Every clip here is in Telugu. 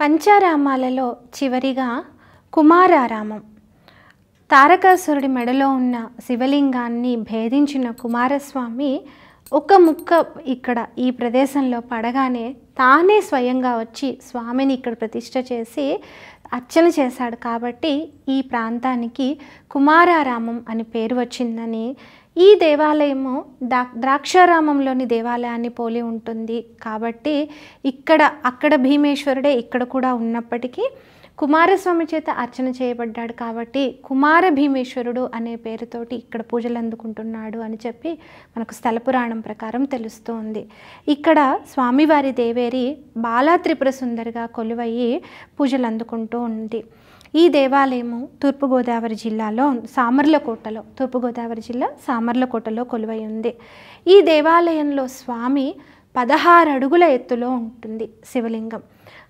పంచారామాలలో చివరిగా కుమారారామం తారకాసురుడి మెడలో ఉన్న శివలింగాన్ని భేదించిన కుమారస్వామి ఒక ముక్క ఇక్కడ ఈ ప్రదేశంలో పడగానే తానే స్వయంగా వచ్చి స్వామిని ఇక్కడ ప్రతిష్ట చేసి అర్చన చేశాడు కాబట్టి ఈ ప్రాంతానికి కుమారారామం అని పేరు వచ్చిందని ఈ దేవాలయము దా ద్రాక్షారామంలోని దేవాలయాన్ని పోలి ఉంటుంది కాబట్టి ఇక్కడ అక్కడ భీమేశ్వరుడే ఇక్కడ కూడా ఉన్నప్పటికీ కుమారస్వామి చేత అర్చన చేయబడ్డాడు కాబట్టి కుమార భీమేశ్వరుడు అనే పేరుతోటి ఇక్కడ పూజలు అందుకుంటున్నాడు అని చెప్పి మనకు స్థల పురాణం ప్రకారం తెలుస్తోంది ఇక్కడ స్వామివారి దేవేరి బాలా త్రిపుర సుందరిగా కొలువయ్యి పూజలు అందుకుంటూ ఉంది ఈ దేవాలయము తూర్పుగోదావరి జిల్లాలో సామర్లకోటలో తూర్పుగోదావరి జిల్లా సామర్లకోటలో కొలువై ఉంది ఈ దేవాలయంలో స్వామి పదహారు అడుగుల ఎత్తులో ఉంటుంది శివలింగం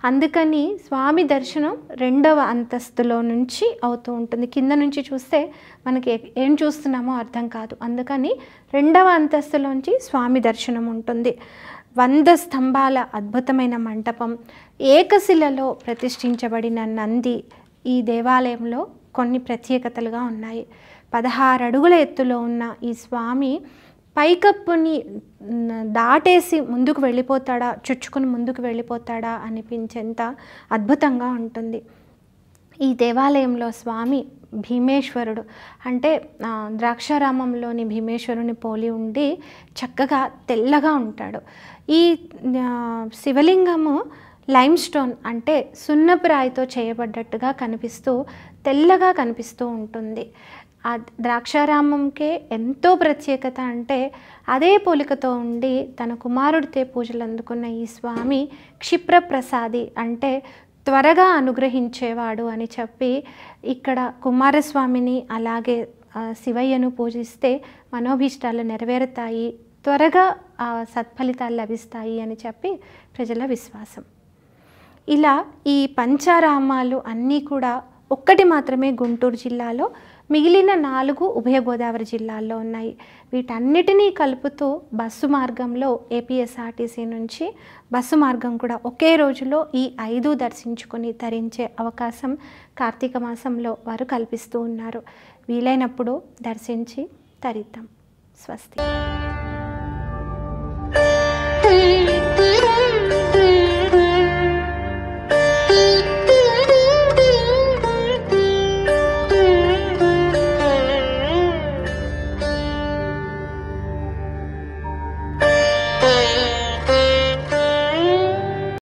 అందుకని స్వామి దర్శనం రెండవ అంతస్తులో నుంచి అవుతూ ఉంటుంది కింద నుంచి చూస్తే మనకి ఏం చూస్తున్నామో అర్థం కాదు అందుకని రెండవ అంతస్తులోంచి స్వామి దర్శనం ఉంటుంది వంద స్తంభాల అద్భుతమైన మంటపం ఏకశిలలో ప్రతిష్ఠించబడిన నంది ఈ దేవాలయంలో కొన్ని ప్రత్యేకతలుగా ఉన్నాయి పదహారు అడుగుల ఎత్తులో ఉన్న ఈ స్వామి పైకప్పుని దాటేసి ముందుకు వెళ్ళిపోతాడా చుచ్చుకుని ముందుకు వెళ్ళిపోతాడా అనిపించేంత అద్భుతంగా ఉంటుంది ఈ దేవాలయంలో స్వామి భీమేశ్వరుడు అంటే ద్రాక్షారామంలోని భీమేశ్వరుని పోలి ఉండి చక్కగా తెల్లగా ఉంటాడు ఈ శివలింగము లైమ్ స్టోన్ అంటే సున్నపురాయితో చేయబడ్డట్టుగా కనిపిస్తూ తెల్లగా కనిపిస్తూ ఉంటుంది ఆ ద్రాక్షారామంకే ఎంతో ప్రత్యేకత అంటే అదే పోలికతో ఉండి తన కుమారుడితే పూజలు అందుకున్న ఈ స్వామి క్షిప్రప్రసాది అంటే త్వరగా అనుగ్రహించేవాడు అని చెప్పి ఇక్కడ కుమారస్వామిని అలాగే శివయ్యను పూజిస్తే మనోభీష్టాలు నెరవేరుతాయి త్వరగా సత్ఫలితాలు లభిస్తాయి అని చెప్పి ప్రజల విశ్వాసం ఇలా ఈ పంచారామాలు అన్నీ కూడా ఒక్కటి మాత్రమే గుంటూరు జిల్లాలో మిగిలిన నాలుగు ఉభయ గోదావరి జిల్లాల్లో ఉన్నాయి వీటన్నిటినీ కలుపుతూ బస్సు మార్గంలో ఏపీఎస్ఆర్టీసీ నుంచి బస్సు మార్గం కూడా ఒకే రోజులో ఈ ఐదు దర్శించుకొని తరించే అవకాశం కార్తీక మాసంలో వారు కల్పిస్తూ ఉన్నారు వీలైనప్పుడు దర్శించి తరిద్దాం స్వస్తి